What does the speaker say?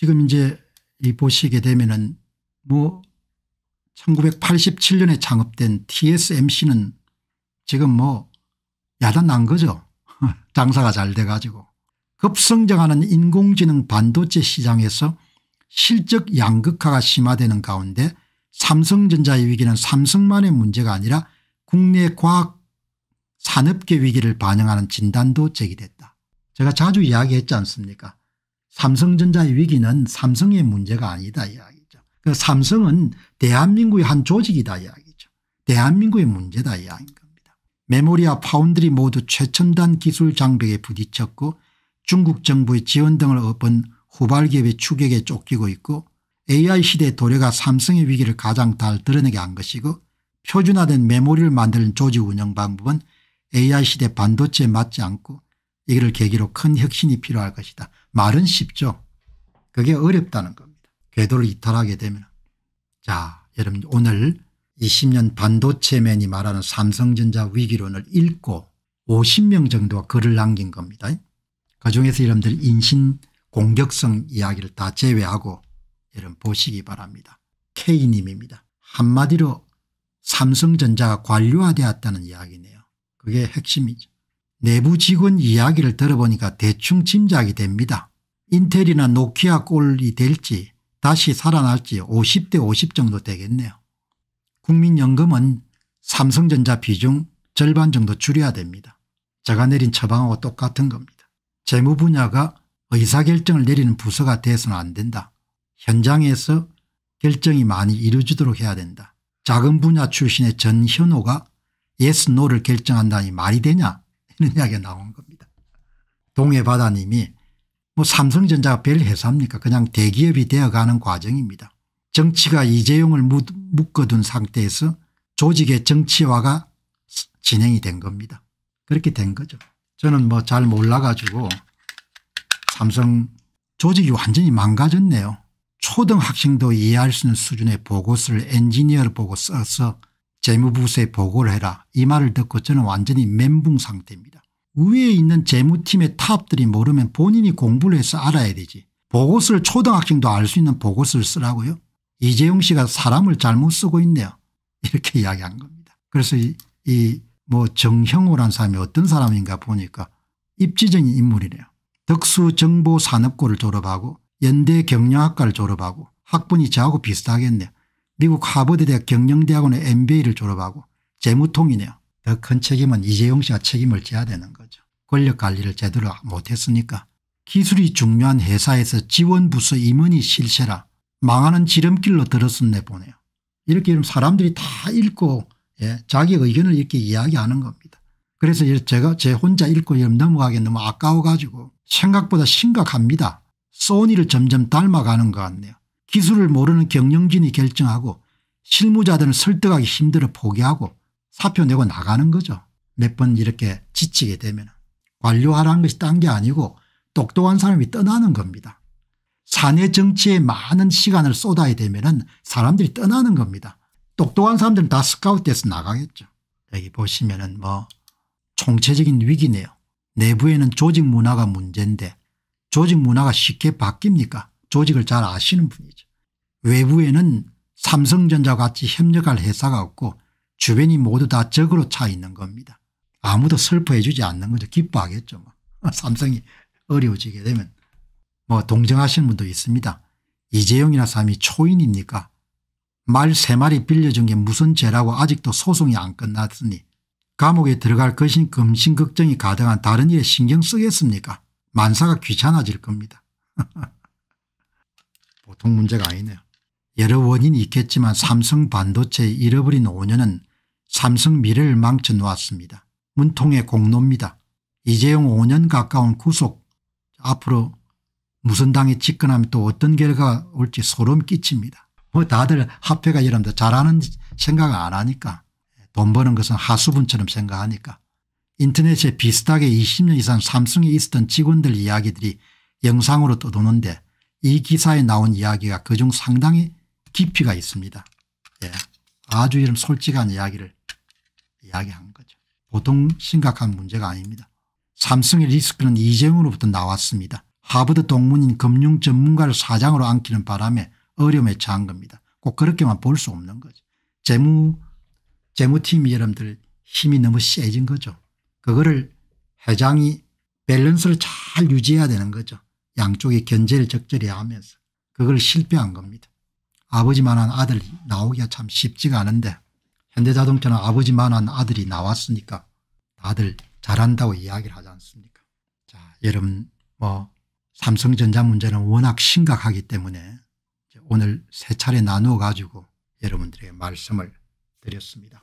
지금 이제 이 보시게 되면은 뭐 1987년에 창업된 TSMC는 지금 뭐 야단 난 거죠. 장사가 잘돼 가지고 급성장하는 인공지능 반도체 시장에서 실적 양극화가 심화되는 가운데 삼성전자의 위기는 삼성만의 문제가 아니라 국내 과학 산업계 위기를 반영하는 진단도 제기됐다. 제가 자주 이야기했지 않습니까 삼성전자의 위기는 삼성의 문제가 아니다 이야기죠. 그 삼성은 대한민국의 한 조직이다 이야기죠. 대한민국의 문제다 이야기인 겁니다. 메모리와 파운드리 모두 최첨단 기술 장벽에 부딪혔고 중국 정부의 지원 등을 엎은 후발기업의 추격에 쫓기고 있고 AI 시대의 도래가 삼성의 위기를 가장 잘 드러내게 한 것이고 표준화된 메모리를 만드는 조직 운영 방법은 AI 시대 반도체에 맞지 않고 이를 계기로 큰 혁신이 필요할 것이다. 말은 쉽죠. 그게 어렵다는 겁니다. 궤도를 이탈하게 되면. 자 여러분 오늘 20년 반도체맨이 말하는 삼성전자 위기론을 읽고 50명 정도가 글을 남긴 겁니다. 그중에서 여러분들 인신 공격성 이야기를 다 제외하고 여러분 보시기 바랍니다. K님입니다. 한마디로 삼성전자가 관료화되었다는 이야기네요. 그게 핵심이죠. 내부 직원 이야기를 들어보니까 대충 짐작이 됩니다. 인텔이나 노키아 꼴이 될지 다시 살아날지 50대 50 정도 되겠네요. 국민연금은 삼성전자 비중 절반 정도 줄여야 됩니다. 제가 내린 처방하고 똑같은 겁니다. 재무 분야가 의사결정을 내리는 부서가 돼서는 안 된다. 현장에서 결정이 많이 이루어지도록 해야 된다. 작은 분야 출신의 전현호가 예스 yes, 노를 결정한다니 말이 되냐 이런 이야기가 나온 겁니다. 동해바다님이 뭐 삼성전자가 별 회사입니까 그냥 대기업이 되어가는 과정입니다. 정치가 이재용을 묶어둔 상태에서 조직의 정치화가 진행이 된 겁니다. 그렇게 된 거죠. 저는 뭐 잘 몰라가지고 삼성 조직이 완전히 망가졌네요. 초등학생도 이해할 수 있는 수준의 보고서를 엔지니어로 보고 써서 재무부서에 보고를 해라 이 말을 듣고 저는 완전히 멘붕 상태입니다. 위에 있는 재무팀의 탑들이 모르면 본인이 공부를 해서 알아야 되지. 보고서를 초등학생도 알 수 있는 보고서를 쓰라고요? 이재용 씨가 사람을 잘못 쓰고 있네요. 이렇게 이야기한 겁니다. 그래서 이뭐 이 뭐 정형호란 사람이 어떤 사람인가 보니까 입지적인 인물이네요. 덕수정보산업고를 졸업하고 연대 경영학과를 졸업하고 학분이 저하고 비슷하겠네요. 미국 하버드대학 경영대학원의 MBA를 졸업하고 재무통이네요. 더 큰 책임은 이재용 씨가 책임을 져야 되는 거죠. 권력 관리를 제대로 못했으니까. 기술이 중요한 회사에서 지원부서 임원이 실세라 망하는 지름길로 들었었네 보네요. 이렇게 사람들이 다 읽고 예, 자기 의견을 이렇게 이야기하는 겁니다. 그래서 제가 제 혼자 읽고 넘어가기 너무 아까워 가지고 생각보다 심각합니다. 소니를 점점 닮아가는 것 같네요. 기술을 모르는 경영진이 결정하고 실무자들은 설득하기 힘들어 포기하고 사표 내고 나가는 거죠. 몇 번 이렇게 지치게 되면 관료하라는 것이 딴 게 아니고 똑똑한 사람이 떠나는 겁니다. 사내 정치에 많은 시간을 쏟아야 되면 사람들이 떠나는 겁니다. 똑똑한 사람들은 다스카웃돼서 나가겠죠. 여기 보시면 은뭐 총체적인 위기네요. 내부에는 조직 문화가 문제인데 조직 문화가 쉽게 바뀝니까 조직을 잘 아시는 분이죠. 외부에는 삼성전자 같이 협력할 회사가 없고 주변이 모두 다 적으로 차 있는 겁니다. 아무도 슬퍼해 주지 않는 거죠. 기뻐하겠죠. 뭐. 삼성이 어려워지게 되면 뭐 동정하시는 분도 있습니다. 이재용이나 삼이 초인입니까? 말 세 마리 빌려준 게 무슨 죄라고 아직도 소송이 안 끝났으니 감옥에 들어갈 것인 금신 걱정이 가득한 다른 일에 신경 쓰겠습니까? 만사가 귀찮아질 겁니다. 보통 문제가 아니네요. 여러 원인이 있겠지만 삼성 반도체 잃어버린 5년은 삼성 미래를 망쳐놓았습니다. 문통의 공로입니다. 이재용 5년 가까운 구속 앞으로 무슨 당이 집권하면 또 어떤 결과가 올지 소름 끼칩니다. 뭐 다들 합폐가 여러분들 잘하는 생각을 안 하니까 돈 버는 것은 하수분처럼 생각하니까 인터넷에 비슷하게 20년 이상 삼성에 있었던 직원들 이야기들이 영상으로 떠도는데 이 기사에 나온 이야기가 그중 상당히 깊이가 있습니다. 예. 아주 이런 솔직한 이야기를 이야기한 거죠. 보통 심각한 문제가 아닙니다. 삼성의 리스크는 이재용으로부터 나왔습니다. 하버드 동문인 금융 전문가를 사장으로 앉히는 바람에 어려움에 처한 겁니다. 꼭 그렇게만 볼 수 없는 거죠. 재무, 재무팀이 여러분들 힘이 너무 세진 거죠. 그거를 회장이 밸런스를 잘 유지해야 되는 거죠. 양쪽의 견제를 적절히 하면서 그걸 실패한 겁니다. 아버지만한 아들 나오기가 참 쉽지가 않은데 현대자동차는 아버지만한 아들이 나왔으니까 다들 잘한다고 이야기를 하지 않습니까 자 여러분 뭐 삼성전자 문제는 워낙 심각하기 때문에 오늘 세 차례 나누어 가지고 여러분들에게 말씀을 드렸습니다.